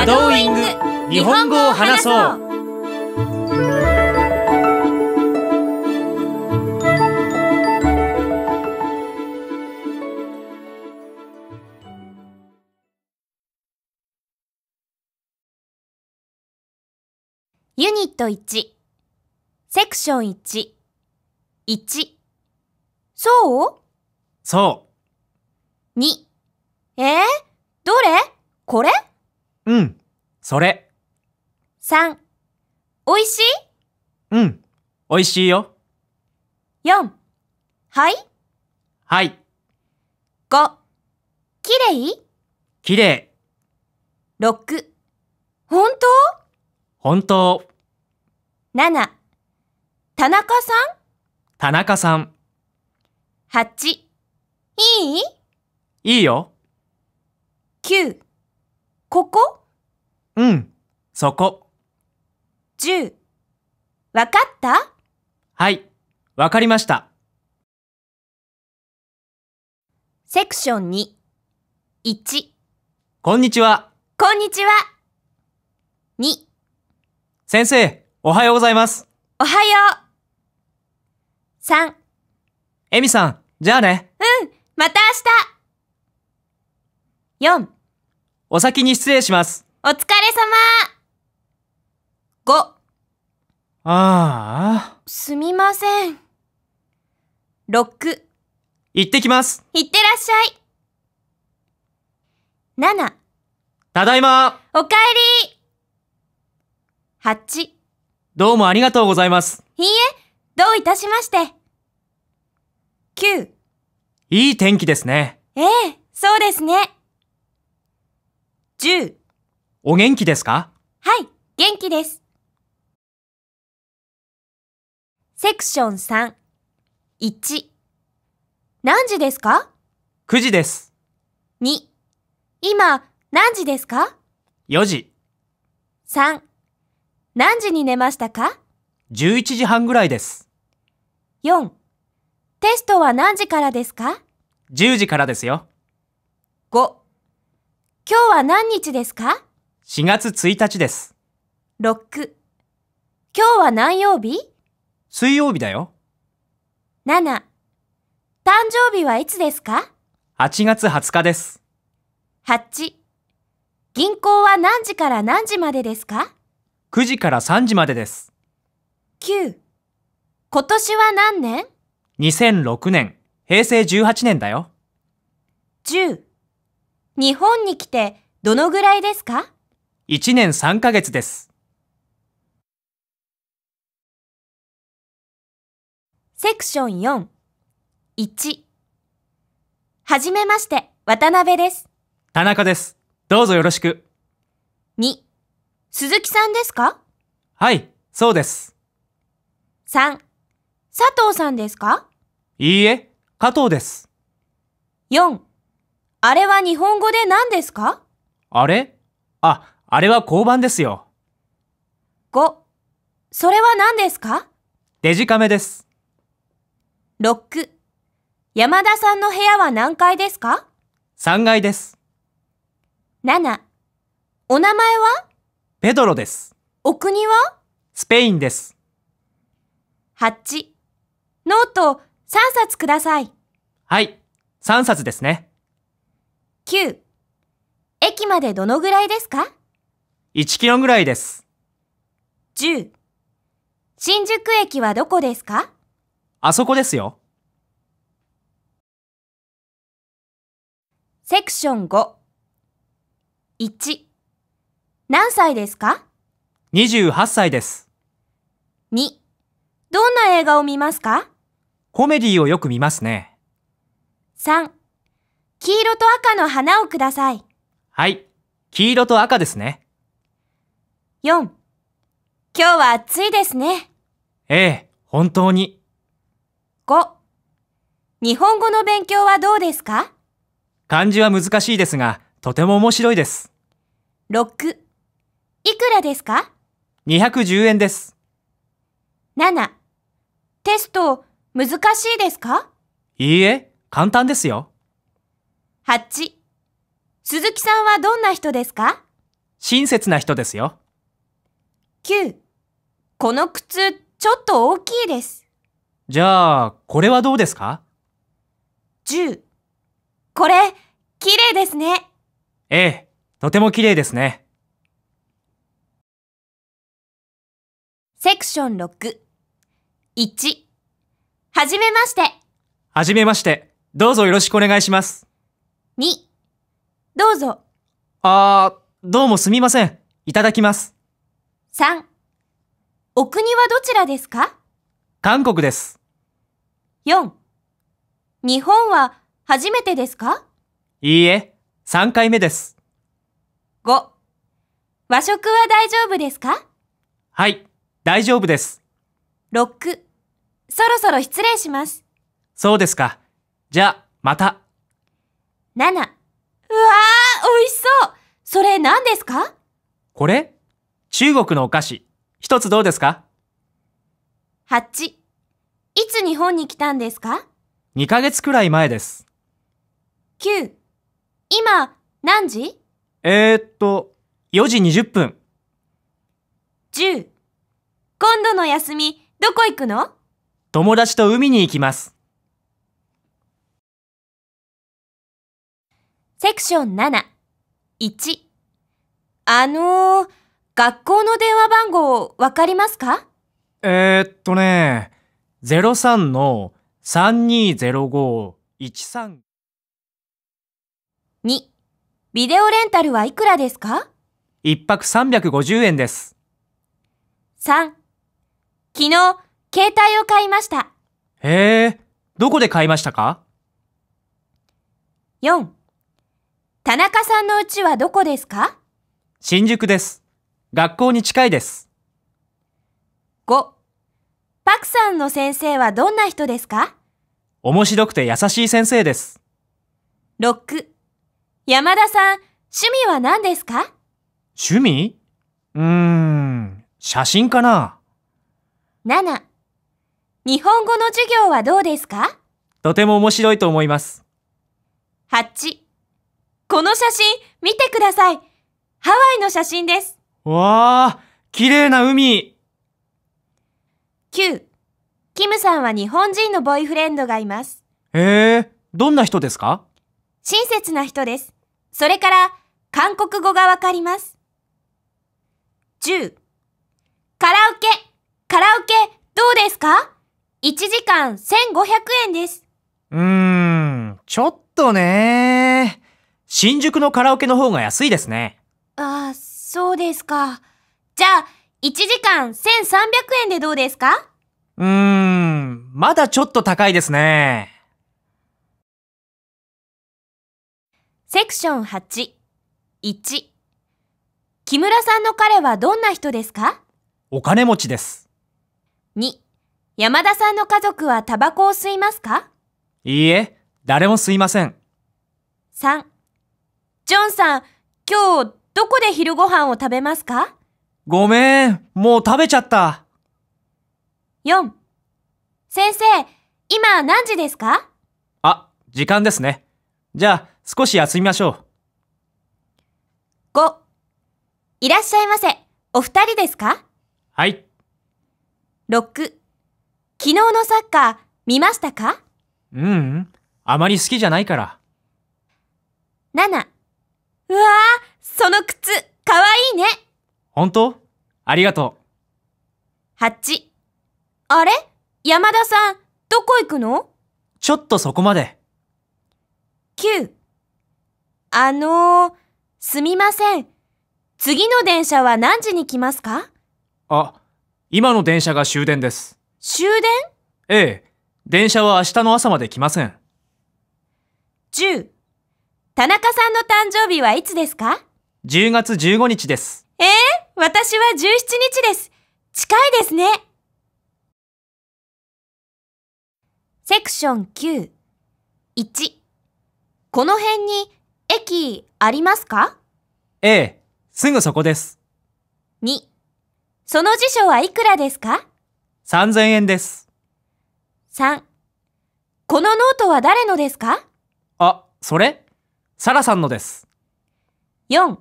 ャドーイング日本語を話そうユニット1セクション11そうそう2えー、どれこれうんそれ。三、美味しいうん、美味しいよ。四、はいはい。五、きれいきれい。本当本当。七、田中さん田中さん。八、いいいいよ。九、ここうん、そこ。10わかったはい、わかりました。セクション2 1こんにちは。こんにちは。2先生、おはようございます。おはよう。3エミさん、じゃあね。うん、また明日。4お先に失礼します。五。ああすみません六。行ってきますいってらっしゃい七。ただいまおかえり八。どうもありがとうございますいいえどういたしまして九。いい天気ですねええそうですね十。お元気ですかはい元気ですセクション3。1。何時ですか ?9 時です。2。今、何時ですか ?4 時。3。何時に寝ましたか ?11 時半ぐらいです。4。テストは何時からですか ?10 時からですよ。5。今日は何日ですか ?4 月1日です。6。今日は何曜日水曜日だよ。7、誕生日はいつですか ?8 月20日です。8、銀行は何時から何時までですか ?9 時から3時までです。9、今年は何年 ?2006 年、平成18年だよ。10、日本に来てどのぐらいですか ?1 年3ヶ月です。セクション4、1。はじめまして、渡辺です。田中です。どうぞよろしく。2、鈴木さんですかはい、そうです。3、佐藤さんですかいいえ、加藤です。4、あれは日本語で何ですかあれあ、あれは交番ですよ。5、それは何ですかデジカメです。6山田さんの部屋は何階ですか ?3 階です。7お名前はペドロです。お国はスペインです。8ノート3冊ください。はい、3冊ですね。9駅までどのぐらいですか ?1 キロぐらいです。10新宿駅はどこですかあそこですよ。セクション5。1。何歳ですか ?28 歳です。2。どんな映画を見ますかコメディーをよく見ますね。3。黄色と赤の花をください。はい。黄色と赤ですね。4。今日は暑いですね。ええ、本当に。5日本語の勉強はどうですか漢字は難しいですが、とても面白いです。6いくらですか ?210 円です。7テスト難しいですかいいえ、簡単ですよ。8鈴木さんはどんな人ですか親切な人ですよ。9この靴ちょっと大きいです。じゃあ、これはどうですか十。これ、綺麗ですね。ええ、とても綺麗ですね。セクション六。一。はじめまして。はじめまして。どうぞよろしくお願いします。二。どうぞ。ああ、どうもすみません。いただきます。三。お国はどちらですか韓国です。4日本は初めてですかいいえ、3回目です。5和食は大丈夫ですかはい、大丈夫です。6そろそろ失礼します。そうですか。じゃあ、また。7うわー、美味しそうそれ何ですかこれ中国のお菓子。一つどうですか ?8 いつ日本に来たんですか ?2 ヶ月くらい前です。9、今、何時えー、っと、4時20分。10、今度の休み、どこ行くの友達と海に行きます。セクション7、1、あのー、学校の電話番号わかりますかえー、っとね03の320513。2. ビデオレンタルはいくらですか一泊350円です。3. 昨日、携帯を買いました。へえ、どこで買いましたか ?4. 田中さんの家はどこですか新宿です。学校に近いです。5. パクさんの先生はどんな人ですか面白くて優しい先生です。6. 山田さん、趣味は何ですか趣味うーん、写真かな。7. 日本語の授業はどうですかとても面白いと思います。8. この写真見てください。ハワイの写真です。わあ、綺麗な海。9キムさんは日本人のボーイフレンドがいますへえどんな人ですか親切な人ですそれから韓国語がわかります10カラオケカラオケどうですか ?1 時間1500円ですうーんちょっとね新宿のカラオケの方が安いですねああそうですかじゃあ1時間1300円でどうですかうーん、まだちょっと高いですね。セクション8、1。木村さんの彼はどんな人ですかお金持ちです。2、山田さんの家族はタバコを吸いますかいいえ、誰も吸いません。3、ジョンさん、今日どこで昼ご飯を食べますかごめん、もう食べちゃった。4. 先生、今何時ですかあ、時間ですね。じゃあ、少し休みましょう。5. いらっしゃいませ。お二人ですかはい。6. 昨日のサッカー、見ましたかうん、あまり好きじゃないから。7. うわぁ、その靴、かわいいね。本当ありがとう。8。あれ山田さん、どこ行くのちょっとそこまで。9。あのー、すみません。次の電車は何時に来ますかあ、今の電車が終電です。終電ええ。電車は明日の朝まで来ません。10。田中さんの誕生日はいつですか ?10 月15日です。えー、私は17日です。近いですね。セクション9。1。この辺に駅ありますかええ、すぐそこです。2. その辞書はいくらですか ?3000 円です。3. このノートは誰のですかあ、それサラさんのです。4.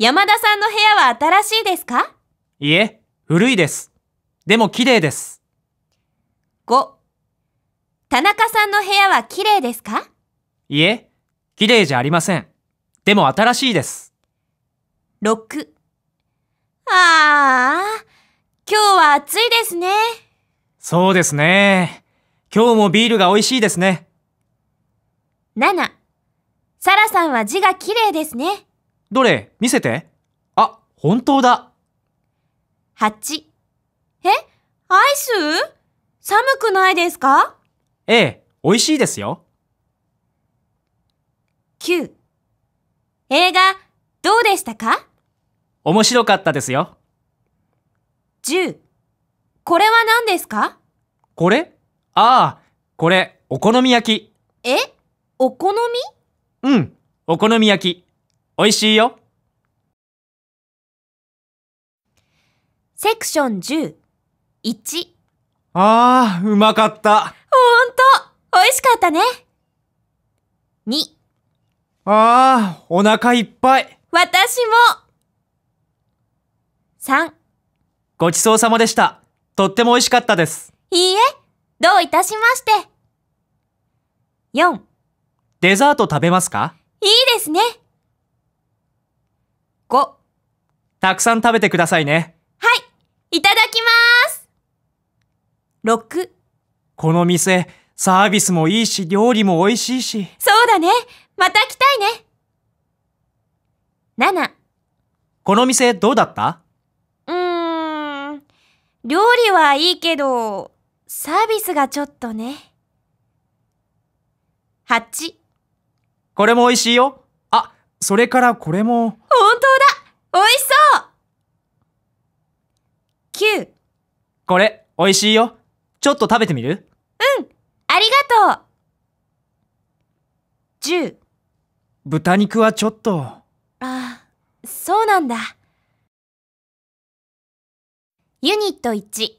山田さんの部屋は新しいですかいえ、古いです。でも綺麗です。5、田中さんの部屋は綺麗ですかいえ、綺麗じゃありません。でも新しいです。6、ああ、今日は暑いですね。そうですね。今日もビールが美味しいですね。7、サラさんは字が綺麗ですね。どれ見せて。あ、本当だ。8。えアイス寒くないですかええ、美味しいですよ。9。映画、どうでしたか面白かったですよ。10。これは何ですかこれああ、これ、お好み焼き。えお好みうん、お好み焼き。美味しいよ。セクション10、1。ああ、うまかった。ほんと、美味しかったね。2。ああ、お腹いっぱい。私も。3。ごちそうさまでした。とっても美味しかったです。いいえ、どういたしまして。4。デザート食べますかいいですね。5たくさん食べてくださいねはいいただきます6この店サービスもいいし料理も美味しいしそうだねまた来たいね7この店どうだったうーん料理はいいけどサービスがちょっとね8これも美味しいよそれからこれも。本当だ美味しそう !9。これ、美味しいよ。ちょっと食べてみるうん、ありがとう !10。豚肉はちょっと。ああ、そうなんだ。ユニット1。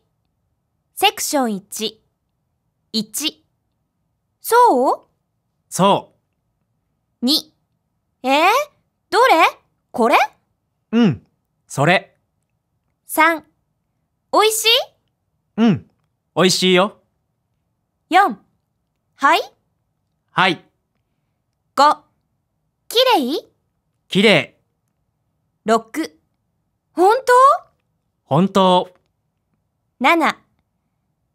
セクション1。1。そうそう。2。えー、どれこれうん、それ。三、おいしいうん、おいしいよ。四、はいはい。五、きれいきれい。6、本当本当。七、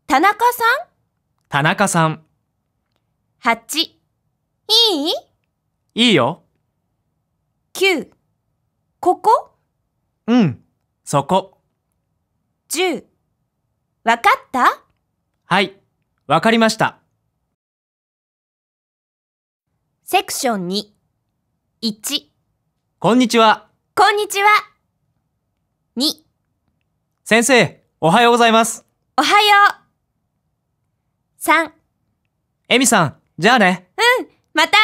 田中さん田中さん。八、いいいいよ。9ここうんそこ10わかったはいわかりましたセクション2 1こんにちはこんにちは2先生おはようございますおはよう3えみさんじゃあねうんまた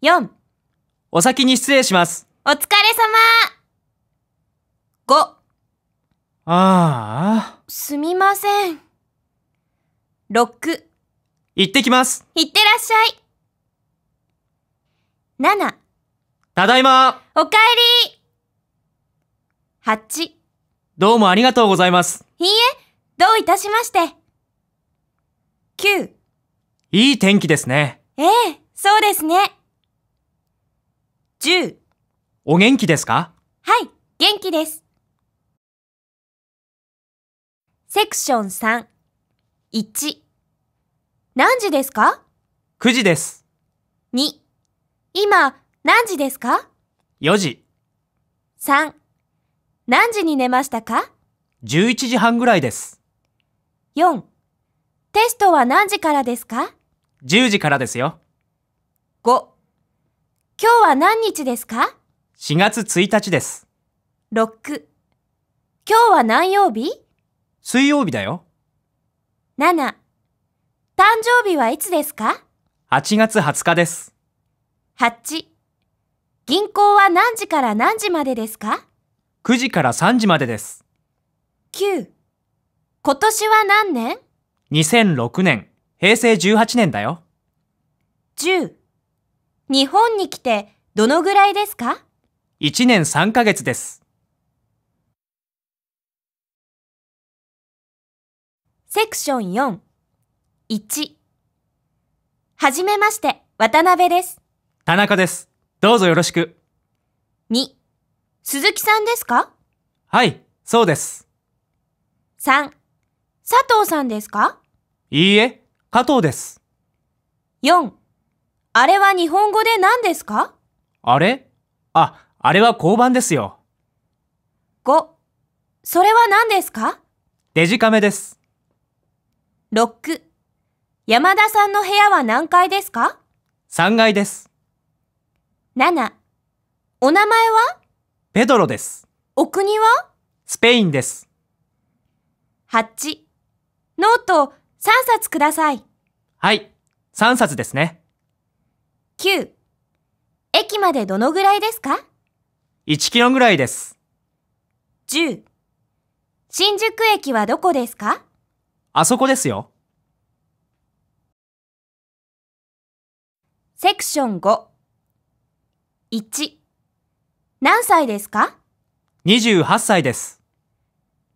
明日4お先に失礼します。お疲れ様五。5ああ。すみません。六。行ってきます。行ってらっしゃい。七。ただいま。おかえり。八。どうもありがとうございます。いいえ、どういたしまして。九。いい天気ですね。ええ、そうですね。10お元気ですかはい元気ですセクション3 1何時ですか ?9 時です2今何時ですか ?4 時3何時に寝ましたか11時半ぐらいです4テストは何時からですか10時からですよ5今日は何日ですか ?4 月1日です。6今日は何曜日水曜日だよ。7誕生日はいつですか ?8 月20日です。8銀行は何時から何時までですか ?9 時から3時までです。9今年は何年 ?2006 年、平成18年だよ。10日本に来てどのぐらいですか ?1 年3ヶ月です。セクション4。1。はじめまして、渡辺です。田中です。どうぞよろしく。2. 鈴木さんですかはい、そうです。3. 佐藤さんですかいいえ、加藤です。4. あれは日本語で何ですかあれあ、あれは交番ですよ。5、それは何ですかデジカメです。6、山田さんの部屋は何階ですか ?3 階です。7、お名前はペドロです。お国はスペインです。8、ノート3冊ください。はい、3冊ですね。9駅までどのぐらいですか ?1 キロぐらいです。10新宿駅はどこですかあそこですよ。セクション5 1何歳ですか28歳です。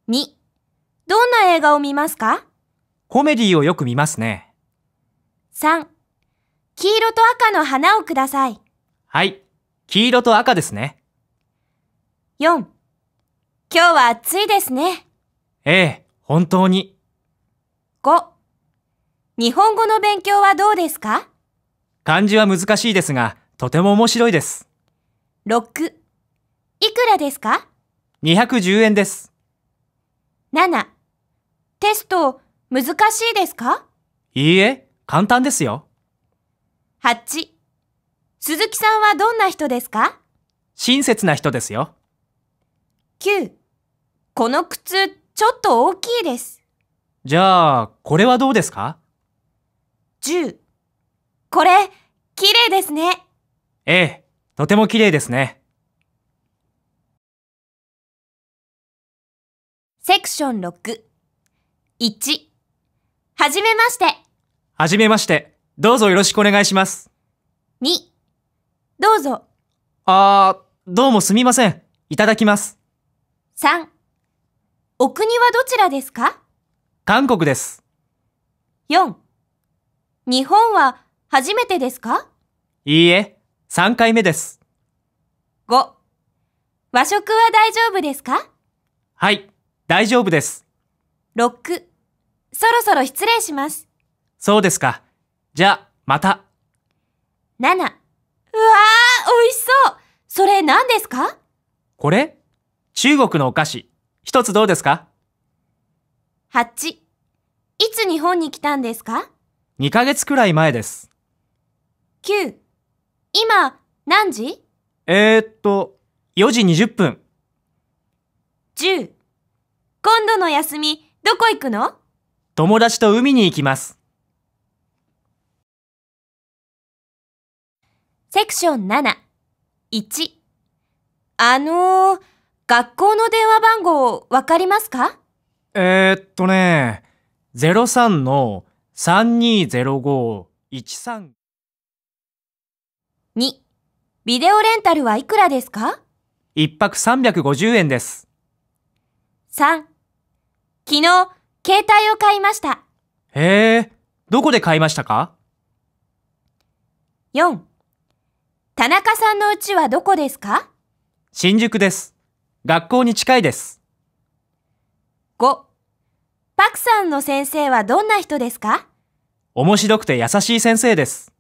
2どんな映画を見ますかコメディをよく見ますね。3黄色と赤の花をください。はい。黄色と赤ですね。4. 今日は暑いですね。ええ、本当に。5. 日本語の勉強はどうですか漢字は難しいですが、とても面白いです。6. いくらですか ?210 円です。7. テスト、難しいですかいいえ、簡単ですよ。8鈴木さんはどんな人ですか親切な人ですよ。9この靴ちょっと大きいです。じゃあ、これはどうですか ?10 これ、綺麗ですね。ええ、とても綺麗ですね。セクション6。1。はじめまして。はじめまして。どうぞよろしくお願いします。2、どうぞ。あー、どうもすみません。いただきます。3、お国はどちらですか韓国です。4、日本は初めてですかいいえ、3回目です。5、和食は大丈夫ですかはい、大丈夫です。6、そろそろ失礼します。そうですか。じゃ、また。七。うわー、美味しそうそれ何ですかこれ中国のお菓子。一つどうですか八。いつ日本に来たんですか二ヶ月くらい前です。九。今、何時えー、っと、四時二十分。十。今度の休み、どこ行くの友達と海に行きます。セクション7。1。あのー、学校の電話番号わかりますかえー、っとね、03の320513。2. ビデオレンタルはいくらですか一泊350円です。3. 昨日、携帯を買いました。へえ、どこで買いましたか ?4. 田中さんの家はどこですか新宿です。学校に近いです。5. パクさんの先生はどんな人ですか面白くて優しい先生です。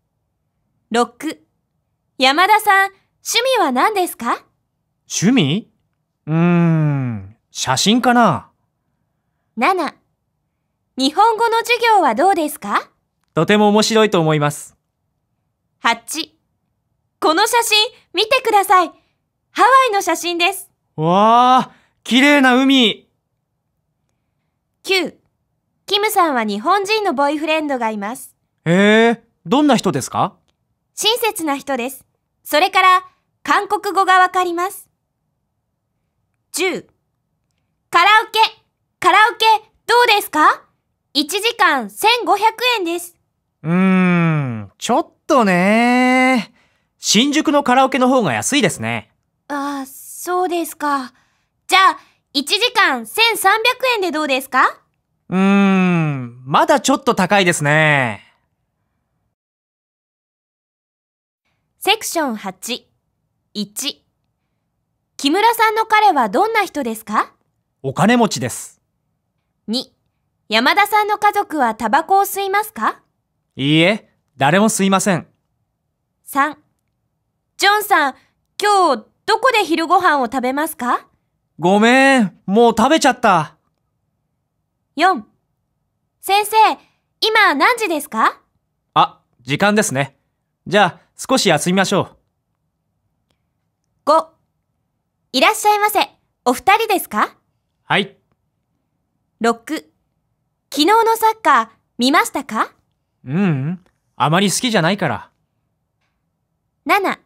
6. 山田さん、趣味は何ですか趣味うーん、写真かな。7. 日本語の授業はどうですかとても面白いと思います。8. この写真、見てください。ハワイの写真です。わあ、綺麗な海。9、キムさんは日本人のボーイフレンドがいます。へえ、どんな人ですか親切な人です。それから、韓国語がわかります。10、カラオケ、カラオケ、どうですか ?1 時間1500円です。うーん、ちょっとね新宿のカラオケの方が安いですね。ああ、そうですか。じゃあ、1時間1300円でどうですかうーん、まだちょっと高いですね。セクション8、1。木村さんの彼はどんな人ですかお金持ちです。2、山田さんの家族はタバコを吸いますかいいえ、誰も吸いません。3、ジョンさん、今日どこで昼ご飯を食べますかごめん、もう食べちゃった。4、先生、今何時ですかあ、時間ですね。じゃあ、少し休みましょう。5、いらっしゃいませ。お二人ですかはい。6、昨日のサッカー見ましたかうん、あまり好きじゃないから。7、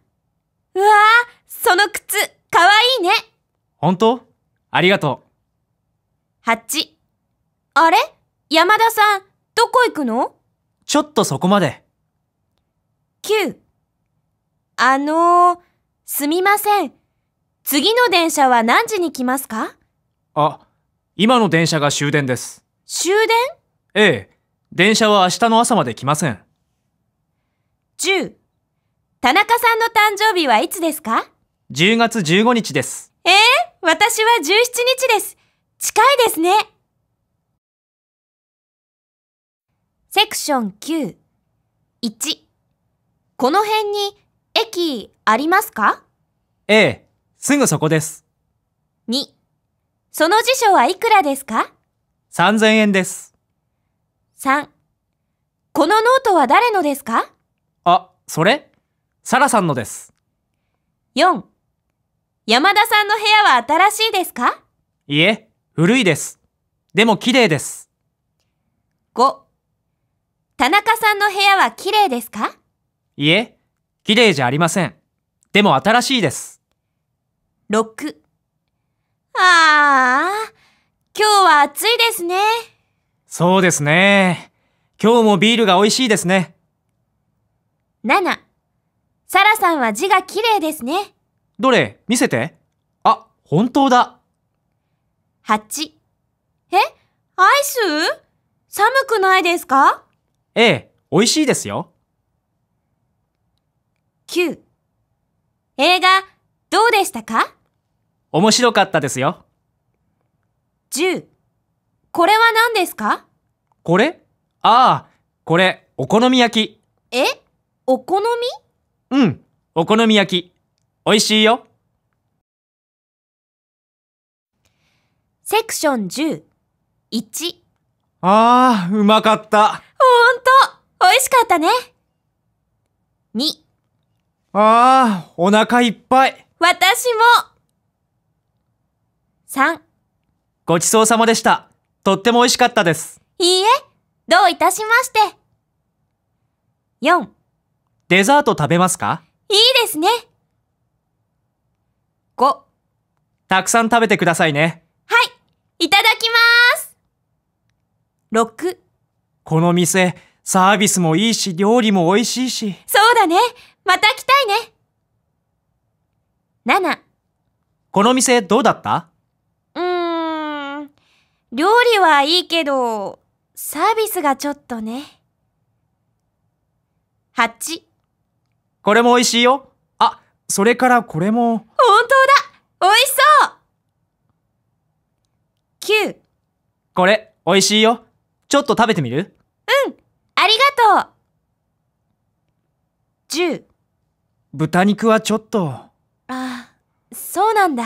うわあ、その靴、かわいいね。本当ありがとう。8。あれ山田さん、どこ行くのちょっとそこまで。9。あのー、すみません。次の電車は何時に来ますかあ、今の電車が終電です。終電ええ。電車は明日の朝まで来ません。10田中さんの誕生日はいつですか ?10 月15日です。えー、私は17日です。近いですね。セクション9。1。この辺に駅ありますかええ、すぐそこです。2. その辞書はいくらですか ?3000 円です。3. このノートは誰のですかあ、それサラさんのです4山田さんの部屋は新しいですかいえ古いですでも綺麗です5田中さんの部屋は綺麗ですかいえ綺麗じゃありませんでも新しいです6ああ今日は暑いですねそうですね今日もビールが美味しいですね7サラさんは字が綺麗ですね。どれ見せて。あ、本当だ。8。えアイス寒くないですかええ、美味しいですよ。9。映画、どうでしたか面白かったですよ。10。これは何ですかこれああ、これ、お好み焼き。えお好みうん、お好み焼き、美味しいよ。セクション10、1。ああ、うまかった。ほんと、美味しかったね。2。ああ、お腹いっぱい。私も。3。ごちそうさまでした。とっても美味しかったです。いいえ、どういたしまして。4。デザート食べますかいいですね。5、たくさん食べてくださいね。はい、いただきます。6、この店、サービスもいいし、料理も美味しいし。そうだね。また来たいね。7、この店どうだったうーん、料理はいいけど、サービスがちょっとね。8これも美味しいよ。あ、それからこれも。本当だ美味しそう !9。これ、美味しいよ。ちょっと食べてみるうん、ありがとう !10。豚肉はちょっと。ああ、そうなんだ。